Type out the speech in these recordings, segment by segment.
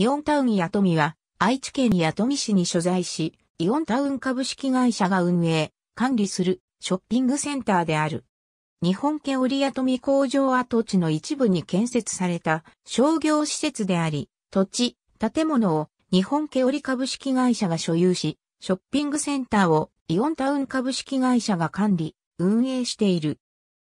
イオンタウン八富は、愛知県弥富市に所在し、イオンタウン株式会社が運営、管理するショッピングセンターである。日本家織八富工場跡地の一部に建設された商業施設であり、土地、建物を日本家織株式会社が所有し、ショッピングセンターをイオンタウン株式会社が管理、運営している。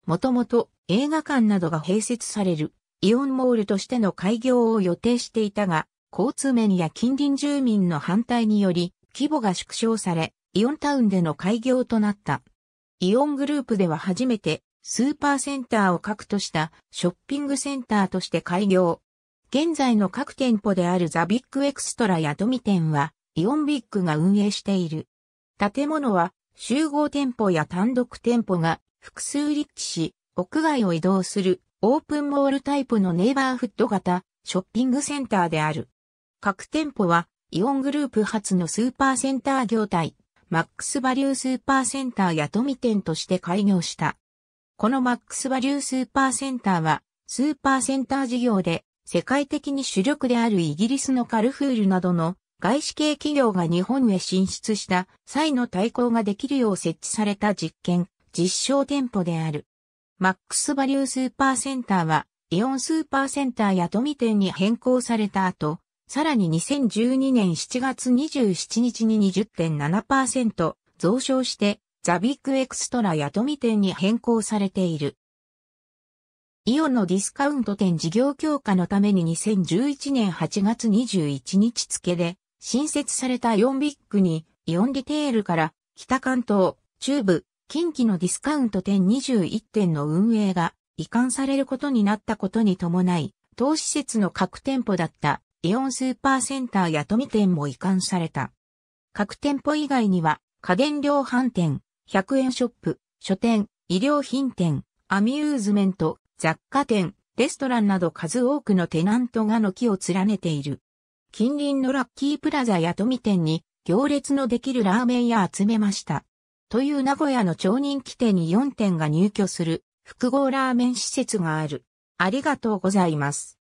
もともと映画館などが併設されるイオンモールとしての開業を予定していたが、交通面や近隣住民の反対により、規模が縮小され、イオンタウンでの開業となった。イオングループでは初めて、スーパーセンターを核としたショッピングセンターとして開業。現在の各店舗であるザ・ビッグ・エクストラやドミ店は、イオンビッグが運営している。建物は、集合店舗や単独店舗が複数立地し、屋外を移動するオープンモールタイプのネイバーフッド型ショッピングセンターである。各店舗は、イオングループ初のスーパーセンター業態、マックスバリュースーパーセンターや富店として開業した。このマックスバリュースーパーセンターは、スーパーセンター事業で、世界的に主力であるイギリスのカルフールなどの外資系企業が日本へ進出した際の対抗ができるよう設置された実験、実証店舗である。マックスバリュースーパーセンターは、イオンスーパーセンターや富店に変更された後、さらに2012年7月27日に20.7%増床して、ザビッグエクストラや富店に変更されている。イオンのディスカウント店事業強化のために2011年8月21日付で新設されたイオンビッグにイオンリテールから北関東、中部、近畿のディスカウント店21店の運営が移管されることになったことに伴い、当施設の各店舗だったイオンスーパーセンターや富店も移管された。各店舗以外には、家電量販店、100円ショップ、書店、衣料品店、アミューズメント、雑貨店、レストランなど数多くのテナントが軒を連ねている。近隣のラッキープラザや富店に行列のできるラーメン屋集めました。という名古屋の超人気店に4店が入居する複合ラーメン施設がある。ありがとうございます。